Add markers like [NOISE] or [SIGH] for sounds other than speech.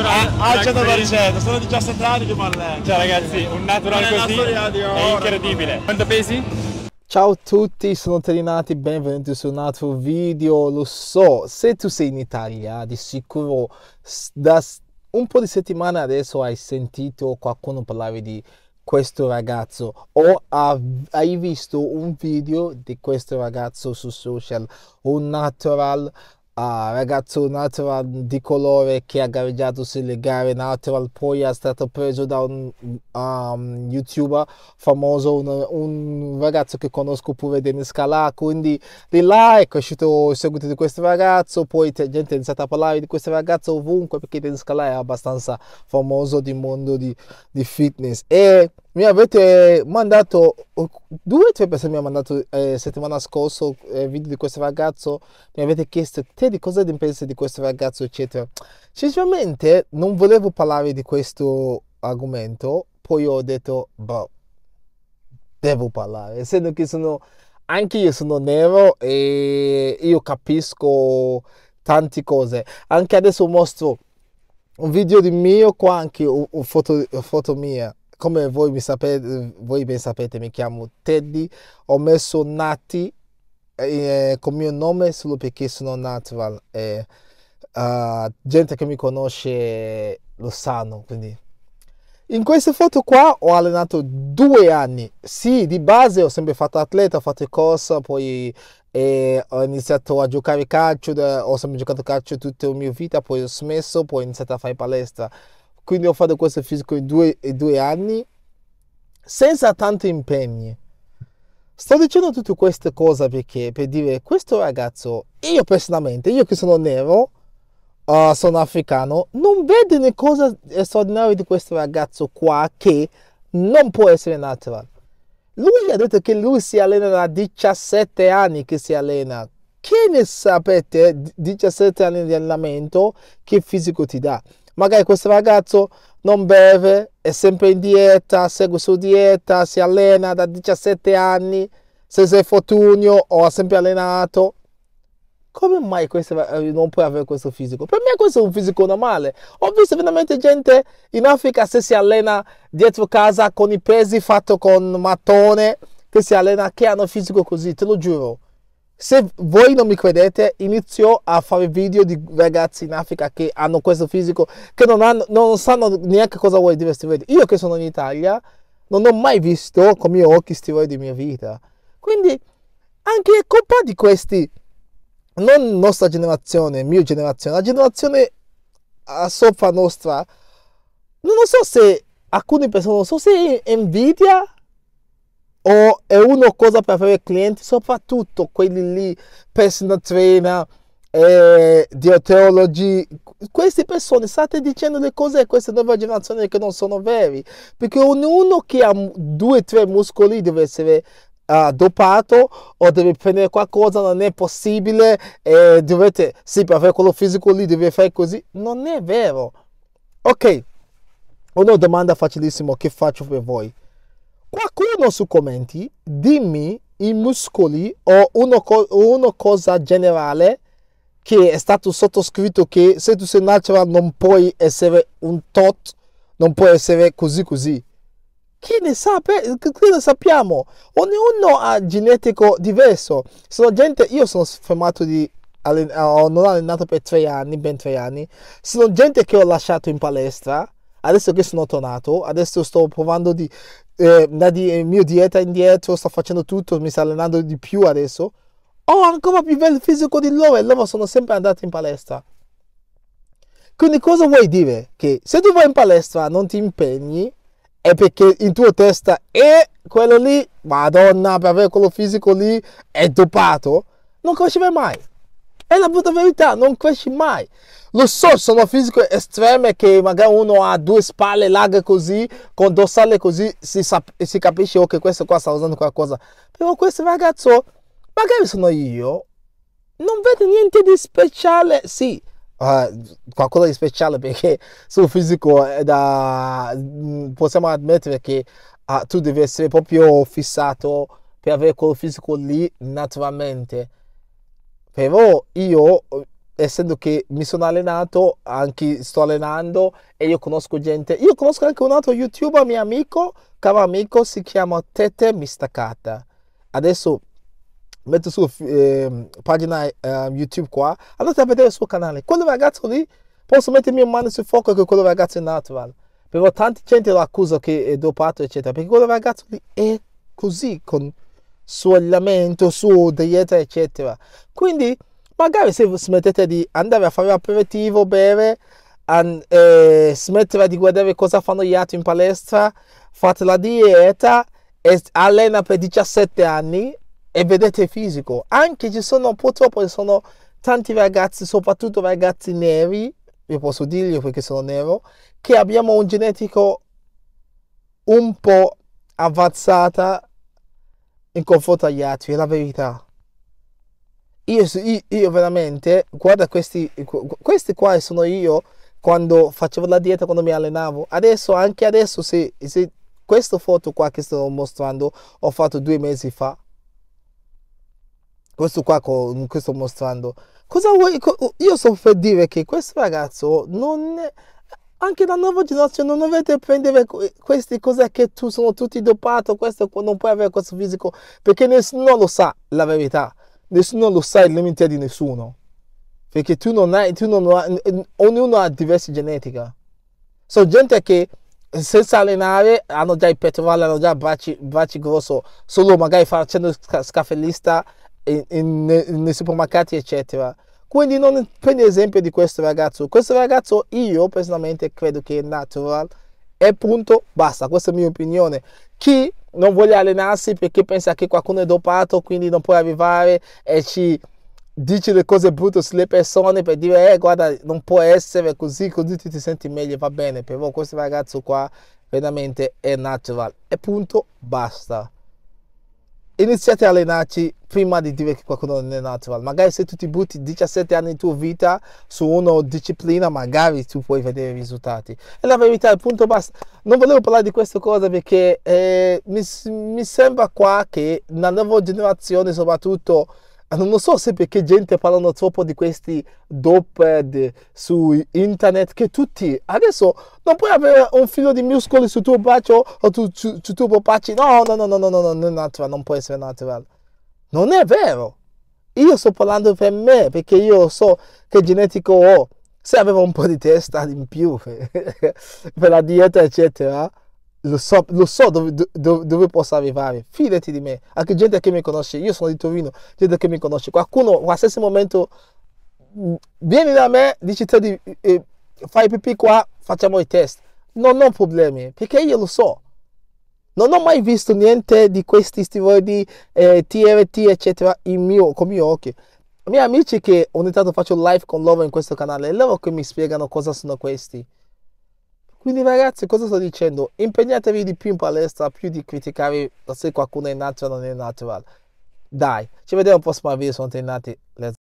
al 100%, ah, ah, sono 17 anni che parlo. Ciao ragazzi, un natural così è incredibile. Quanto pesi? Ciao a tutti, sono Terinati, benvenuti su un altro video. Lo so, se tu sei in Italia, di sicuro da un po' di settimane adesso hai sentito qualcuno parlare di questo ragazzo o hai visto un video di questo ragazzo su social, un natural Ah, ragazzo natural di colore che ha gareggiato sulle gare natural poi è stato preso da un um, youtuber famoso un, un, ragazzo che conosco pure Denis Calà quindi di là è cresciuto il seguito di questo ragazzo poi la gente è iniziata a parlare di questo ragazzo ovunque perché Denis Calà è abbastanza famoso di mondo di, di fitness e mi avete mandato due o tre persone mi hanno mandato eh, settimana scorsa eh, video di questo ragazzo mi avete chiesto te di cosa ne pensi di questo ragazzo eccetera sinceramente non volevo parlare di questo argomento poi ho detto bro devo parlare essendo che sono anche io sono nero e io capisco tante cose anche adesso mostro un video di mio qua anche una foto, foto mia come voi, mi sapete, voi ben sapete mi chiamo Teddy, ho messo Nati eh, con mio nome solo perché sono natural e eh, uh, gente che mi conosce lo sanno, quindi in questa foto qua ho allenato due anni, sì di base ho sempre fatto atleta, ho fatto corsa, poi eh, ho iniziato a giocare calcio, ho sempre giocato calcio tutta la mia vita, poi ho smesso, poi ho iniziato a fare palestra quindi ho fatto questo fisico in due, in due anni senza tanti impegni. Sto dicendo tutte queste cose perché per dire questo ragazzo, io personalmente, io che sono nero, uh, sono africano, non vedo né cosa straordinaria di questo ragazzo qua che non può essere natural. Lui ha detto che lui si allena da 17 anni che si allena. Che ne sapete 17 anni di allenamento che fisico ti dà? magari questo ragazzo non beve, è sempre in dieta, segue su dieta, si allena da 17 anni, se sei fortunio o ha sempre allenato. Come mai questo, eh, non puoi avere questo fisico? Per me questo è un fisico normale. Ho visto veramente gente in Africa se si allena dietro casa con i pesi fatti con mattone, che si allena, che hanno fisico così, te lo giuro. Se voi non mi credete, inizio a fare video di ragazzi in Africa che hanno questo fisico, che non, hanno, non sanno neanche cosa vuol dire steroidi. Io che sono in Italia, non ho mai visto con i miei occhi steroidi in mia vita. Quindi, anche è colpa di questi, non nostra generazione, mia generazione, la generazione sopra nostra, non so se alcune persone, non so se invidia o è una cosa per avere clienti, soprattutto quelli lì, personal trainer, eh, dieteologi, queste persone state dicendo le cose a queste nuove generazioni che non sono veri, perché ognuno che ha due o tre muscoli deve essere uh, dopato o deve prendere qualcosa, non è possibile, eh, dovete, sì, per avere quello fisico lì deve fare così, non è vero. Ok, una domanda facilissima che faccio per voi. Qualcuno su commenti, dimmi i muscoli o una, co- una cosa generale che è stato sottoscritto che se tu sei natural non puoi essere un tot, non puoi essere così così. Chi ne, sa, chi ne sappiamo? Ognuno ha genetico diverso. Sono gente, io sono fermato di allen- ho non allenato per tre anni, ben tre anni. Sono gente che ho lasciato in palestra. Adesso che sono tornato, adesso sto provando di eh, la di- mia dieta indietro, sto facendo tutto, mi sto allenando di più adesso, ho ancora più bel fisico di loro e loro sono sempre andati in palestra. Quindi cosa vuoi dire? Che se tu vai in palestra non ti impegni, è perché in tua testa è quello lì, madonna, per avere quello fisico lì, è dopato, non crescerai mai. È la brutta verità, non cresci mai. Lo so, sono fisico estreme che magari uno ha due spalle larghe così, con dorsale così, si, sap- si capisce che okay, questo qua sta usando qualcosa. Però questo ragazzo, magari sono io, non vedo niente di speciale. Sì, Uh, qualcosa di speciale perché [LAUGHS] sul fisico è da, mm, possiamo ammettere che uh, tu devi essere proprio fissato per avere quel fisico lì naturalmente però io, eh, essendo che mi sono allenato, anche sto allenando e io conosco gente, io conosco anche un altro youtuber, mio amico, caro amico, si chiama Tete Mistacata. Adesso metto su eh, pagina eh, YouTube qua, andate a vedere il suo canale. Quello ragazzo lì, posso mettermi in mano sul fuoco che quello ragazzo è natural. Però tanta gente lo accusa che è dopato, eccetera, perché quello ragazzo lì è così, con su allenamento, su dieta, eccetera. Quindi magari se smettete di andare a fare aperitivo, bere, an, eh, smettere di guardare cosa fanno gli altri in palestra, fate la dieta e allena per 17 anni e vedete fisico. Anche ci sono, purtroppo ci sono tanti ragazzi, soprattutto ragazzi neri, vi posso dirgli perché sono nero, che abbiamo un genetico un po' avanzata in confronto agli altri, è la verità. Io, io, veramente, guarda questi, questi qua sono io quando facevo la dieta, quando mi allenavo. Adesso, anche adesso, se, se questa foto qua che sto mostrando ho fatto due mesi fa, questo qua che sto mostrando, cosa vuoi? Io so per dire che questo ragazzo non anche la nuova generazione non dovete prendere queste cose che tu sono tutti dopato, questo non puoi avere questo fisico, perché nessuno lo sa la verità, nessuno lo sa il limite di nessuno, perché tu non hai, tu non hai ognuno ha diverse genetiche. Sono gente che senza allenare hanno già il pettorale, hanno già bracci, bracci grosso, solo magari facendo scaffellista nei supermercati, eccetera. Quindi non prendi esempio di questo ragazzo. Questo ragazzo io personalmente credo che è natural e punto, basta, questa è la mia opinione. Chi non vuole allenarsi perché pensa che qualcuno è dopato, quindi non può arrivare e ci dice le cose brutte sulle persone per dire eh guarda non può essere così, così ti, ti senti meglio, va bene, però questo ragazzo qua veramente è natural e punto, basta. Iniziate a allenarci prima di dire che qualcuno non è natural. Magari se tu ti butti 17 anni di tua vita su una disciplina, magari tu puoi vedere i risultati. E la verità, il punto basta. Non volevo parlare di questa cosa perché eh, mi, mi, sembra qua che la nuova generazione, soprattutto, non so se perché gente parlano troppo di questi doped su internet che tutti adesso non puoi avere un filo di muscoli sul tuo braccio o sul tuo polpaccio no no no no no no non è natural non può essere natural non è vero. Io sto parlando per me perché io so che genetico ho. Se avevo un po' di testa in più [LAUGHS] per, la dieta, eccetera, lo so, lo so dove, dove, dove, posso arrivare. Fidati di me. Anche gente che mi conosce, io sono di Torino, gente che mi conosce. Qualcuno, a qualsiasi momento, mm, vieni da me, dici te di, eh, fai pipì qua, facciamo i test. Non ho problemi perché io lo so. Non ho mai visto niente di questi stivoli eh, TRT, eccetera, in mio, con i miei occhi. I miei amici che ogni tanto faccio live con loro in questo canale, è loro che mi spiegano cosa sono questi. Quindi ragazzi, cosa sto dicendo? Impegnatevi di più in palestra, più di criticare se qualcuno è natural o non è natural. Dai, ci vediamo al prossimo video, sono tornati. Let's